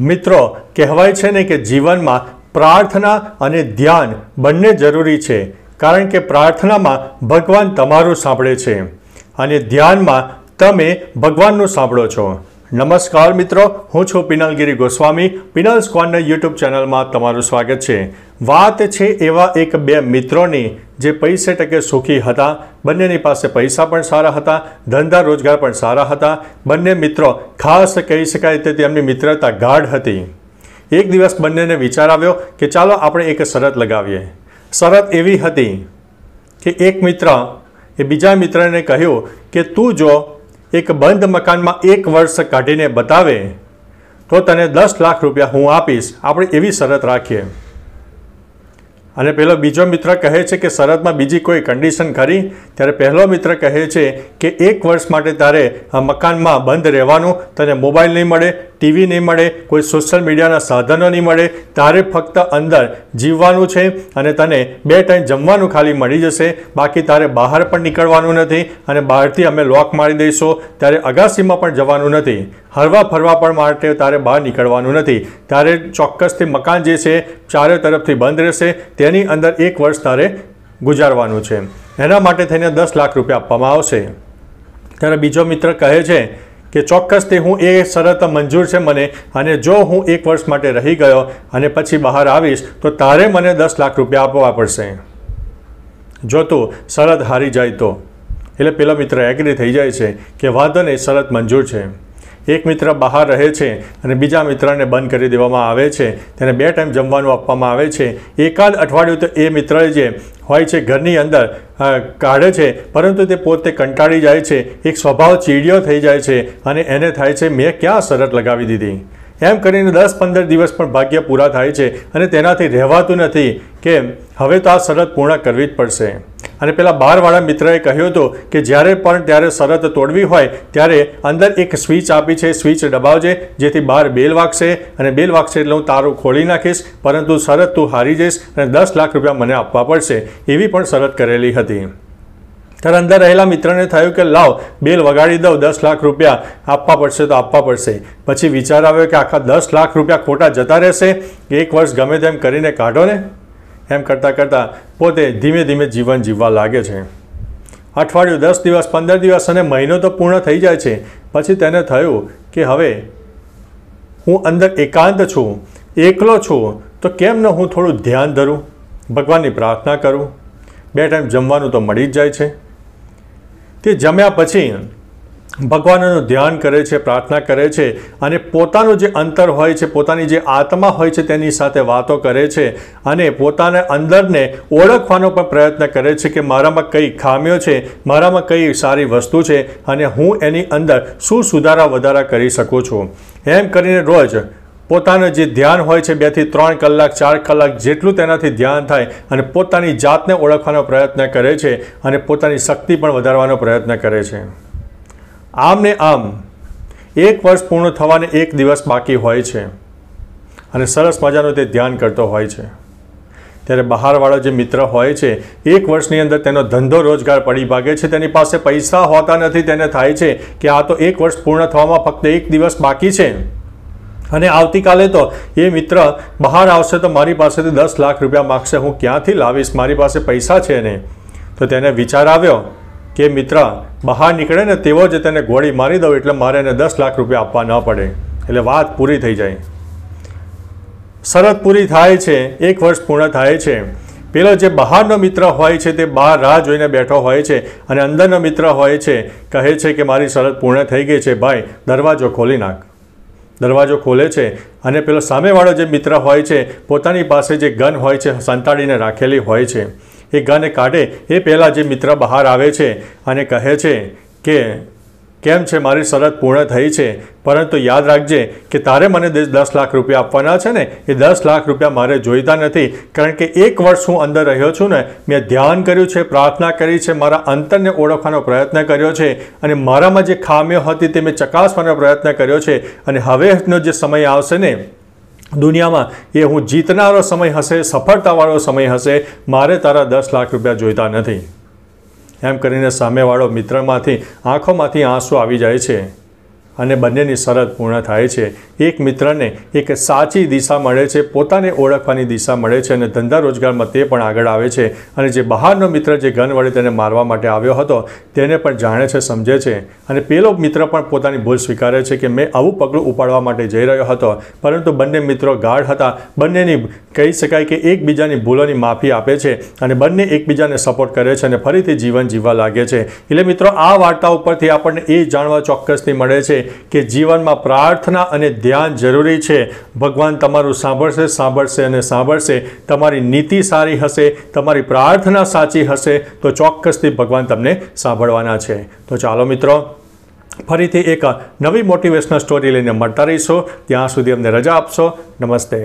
મિત્રો કહેવાય છે ને કે જીવનમાં પ્રાર્થના અને ધ્યાન બંને જરૂરી છે કારણ કે પ્રાર્થનામાં ભગવાન તમારું સાંભળે છે અને ધ્યાનમાં તમે ભગવાનનું સાંભળો છો નમસ્કાર મિત્રો હું છું પિનલગીરી ગોસ્વામી પિનલ સ્કોનના યુટ્યુબ ચેનલમાં તમારું સ્વાગત છે વાત છે એવા એક બે મિત્રોની જે પૈસે ટકે સુખી હતા બંનેની પાસે પૈસા પણ સારા હતા ધંધા રોજગાર પણ સારા હતા બંને મિત્રો ખાસ કહી શકાય તે તેમની મિત્રતા ગાઢ હતી એક દિવસ બંનેને વિચાર આવ્યો કે ચાલો આપણે એક શરત લગાવીએ શરત એવી હતી કે એક મિત્ર એ બીજા મિત્રને કહ્યું કે તું જો એક બંધ મકાનમાં એક વર્ષ કાઢીને બતાવે તો તને દસ લાખ રૂપિયા હું આપીશ આપણે એવી શરત રાખીએ અને પેલો બીજો મિત્ર કહે છે કે શરતમાં બીજી કોઈ કન્ડિશન ખરી ત્યારે પહેલો મિત્ર કહે છે કે એક વર્ષ માટે તારે આ મકાનમાં બંધ રહેવાનું તને મોબાઈલ નહીં મળે ટીવી નહીં મળે કોઈ સોશિયલ મીડિયાના સાધનો નહીં મળે તારે ફક્ત અંદર જીવવાનું છે અને તને બે ટાઈમ જમવાનું ખાલી મળી જશે બાકી તારે બહાર પણ નીકળવાનું નથી અને બહારથી અમે લોક મારી દઈશું ત્યારે અગાસીમાં પણ જવાનું નથી હરવા ફરવા પણ માટે તારે બહાર નીકળવાનું નથી તારે ચોક્કસથી મકાન જે છે ચારે તરફથી બંધ રહેશે તેની અંદર એક વર્ષ તારે ગુજારવાનું છે એના માટે થઈને દસ લાખ રૂપિયા આપવામાં આવશે ત્યારે બીજો મિત્ર કહે છે કે ચોક્કસ તે હું એ શરત મંજૂર છે મને અને જો હું એક વર્ષ માટે રહી ગયો અને પછી બહાર આવીશ તો તારે મને દસ લાખ રૂપિયા આપવા પડશે જો તું શરત હારી જાય તો એટલે પેલો મિત્ર એગ્રી થઈ જાય છે કે વાંધો નહીં શરત મંજૂર છે એક મિત્ર બહાર રહે છે અને બીજા મિત્રને બંધ કરી દેવામાં આવે છે તેને બે ટાઈમ જમવાનું આપવામાં આવે છે એકાદ અઠવાડિયું તો એ મિત્ર જે હોય છે ઘરની અંદર કાઢે છે પરંતુ તે પોતે કંટાળી જાય છે એક સ્વભાવ ચીડિયો થઈ જાય છે અને એને થાય છે મેં ક્યાં શરત લગાવી દીધી એમ કરીને દસ પંદર દિવસ પણ ભાગ્ય પૂરા થાય છે અને તેનાથી રહેવાતું નથી કે હવે તો આ શરત પૂર્ણ કરવી જ પડશે અને પેલા બહારવાળા મિત્રએ કહ્યું હતું કે જ્યારે પણ ત્યારે શરત તોડવી હોય ત્યારે અંદર એક સ્વિચ આપી છે સ્વિચ દબાવજે જેથી બહાર બેલ વાગશે અને બેલ વાગશે એટલે હું તારું ખોલી નાખીશ પરંતુ શરત તું હારી જઈશ અને દસ લાખ રૂપિયા મને આપવા પડશે એવી પણ શરત કરેલી હતી ત્યારે અંદર રહેલા મિત્રને થયું કે લાવ બેલ વગાડી દઉં દસ લાખ રૂપિયા આપવા પડશે તો આપવા પડશે પછી વિચાર આવ્યો કે આખા દસ લાખ રૂપિયા ખોટા જતા રહેશે એક વર્ષ ગમે તેમ કરીને કાઢો ને એમ કરતાં કરતાં પોતે ધીમે ધીમે જીવન જીવવા લાગે છે અઠવાડિયું દસ દિવસ પંદર દિવસ અને મહિનો તો પૂર્ણ થઈ જાય છે પછી તેને થયું કે હવે હું અંદર એકાંત છું એકલો છું તો કેમ ન હું થોડું ધ્યાન ધરું ભગવાનની પ્રાર્થના કરું બે ટાઈમ જમવાનું તો મળી જ જાય છે તે જમ્યા પછી ભગવાનનું ધ્યાન કરે છે પ્રાર્થના કરે છે અને પોતાનું જે અંતર હોય છે પોતાની જે આત્મા હોય છે તેની સાથે વાતો કરે છે અને પોતાના અંદરને ઓળખવાનો પણ પ્રયત્ન કરે છે કે મારામાં કઈ ખામીઓ છે મારામાં કઈ સારી વસ્તુ છે અને હું એની અંદર શું સુધારા વધારા કરી શકું છું એમ કરીને રોજ પોતાનું જે ધ્યાન હોય છે બેથી ત્રણ કલાક ચાર કલાક જેટલું તેનાથી ધ્યાન થાય અને પોતાની જાતને ઓળખવાનો પ્રયત્ન કરે છે અને પોતાની શક્તિ પણ વધારવાનો પ્રયત્ન કરે છે આમ ને આમ એક વર્ષ પૂર્ણ થવાને એક દિવસ બાકી હોય છે અને સરસ મજાનું તે ધ્યાન કરતો હોય છે ત્યારે બહારવાળો જે મિત્ર હોય છે એક વર્ષની અંદર તેનો ધંધો રોજગાર પડી ભાગે છે તેની પાસે પૈસા હોતા નથી તેને થાય છે કે આ તો એક વર્ષ પૂર્ણ થવામાં ફક્ત એક દિવસ બાકી છે અને આવતીકાલે તો એ મિત્ર બહાર આવશે તો મારી પાસેથી દસ લાખ રૂપિયા માગશે હું ક્યાંથી લાવીશ મારી પાસે પૈસા છે નહીં તો તેને વિચાર આવ્યો કે મિત્ર બહાર નીકળે ને તેવો જ તેને ગોળી મારી દઉં એટલે મારે એને દસ લાખ રૂપિયા આપવા ન પડે એટલે વાત પૂરી થઈ જાય શરત પૂરી થાય છે એક વર્ષ પૂર્ણ થાય છે પેલો જે બહારનો મિત્ર હોય છે તે બહાર રાહ જોઈને બેઠો હોય છે અને અંદરનો મિત્ર હોય છે કહે છે કે મારી શરત પૂર્ણ થઈ ગઈ છે ભાઈ દરવાજો ખોલી નાખ દરવાજો ખોલે છે અને પેલો સામેવાળો જે મિત્ર હોય છે પોતાની પાસે જે ગન હોય છે સંતાડીને રાખેલી હોય છે એ ગને કાઢે એ પહેલાં જે મિત્ર બહાર આવે છે અને કહે છે કે કેમ છે મારી શરત પૂર્ણ થઈ છે પરંતુ યાદ રાખજે કે તારે મને દસ લાખ રૂપિયા આપવાના છે ને એ દસ લાખ રૂપિયા મારે જોઈતા નથી કારણ કે એક વર્ષ હું અંદર રહ્યો છું ને મેં ધ્યાન કર્યું છે પ્રાર્થના કરી છે મારા અંતરને ઓળખવાનો પ્રયત્ન કર્યો છે અને મારામાં જે ખામીઓ હતી તે મેં ચકાસવાનો પ્રયત્ન કર્યો છે અને હવેનો જે સમય આવશે ને દુનિયામાં એ હું જીતનારો સમય હશે સફળતાવાળો સમય હશે મારે તારા દસ લાખ રૂપિયા જોઈતા નથી એમ કરીને સામેવાળો મિત્રમાંથી આંખોમાંથી આંસુ આવી જાય છે અને બંનેની શરત પૂર્ણ થાય છે એક મિત્રને એક સાચી દિશા મળે છે પોતાને ઓળખવાની દિશા મળે છે અને ધંધા રોજગારમાં તે પણ આગળ આવે છે અને જે બહારનો મિત્ર જે ઘન વડે તેને મારવા માટે આવ્યો હતો તેને પણ જાણે છે સમજે છે અને પેલો મિત્ર પણ પોતાની ભૂલ સ્વીકારે છે કે મેં આવું પગલું ઉપાડવા માટે જઈ રહ્યો હતો પરંતુ બંને મિત્રો ગાઢ હતા બંનેની કહી શકાય કે એકબીજાની ભૂલોની માફી આપે છે અને બંને એકબીજાને સપોર્ટ કરે છે અને ફરીથી જીવન જીવવા લાગે છે એટલે મિત્રો આ વાર્તા ઉપરથી આપણને એ જાણવા ચોક્કસથી મળે છે કે જીવનમાં પ્રાર્થના અને ધ્યાન જરૂરી છે ભગવાન તમારું સાંભળશે સાંભળશે અને સાંભળશે તમારી નીતિ સારી હશે તમારી પ્રાર્થના સાચી હશે તો ચોક્કસથી ભગવાન તમને સાંભળવાના છે તો ચાલો મિત્રો ફરીથી એક નવી મોટિવેશનલ સ્ટોરી લઈને મળતા રહીશો ત્યાં સુધી અમને રજા આપશો નમસ્તે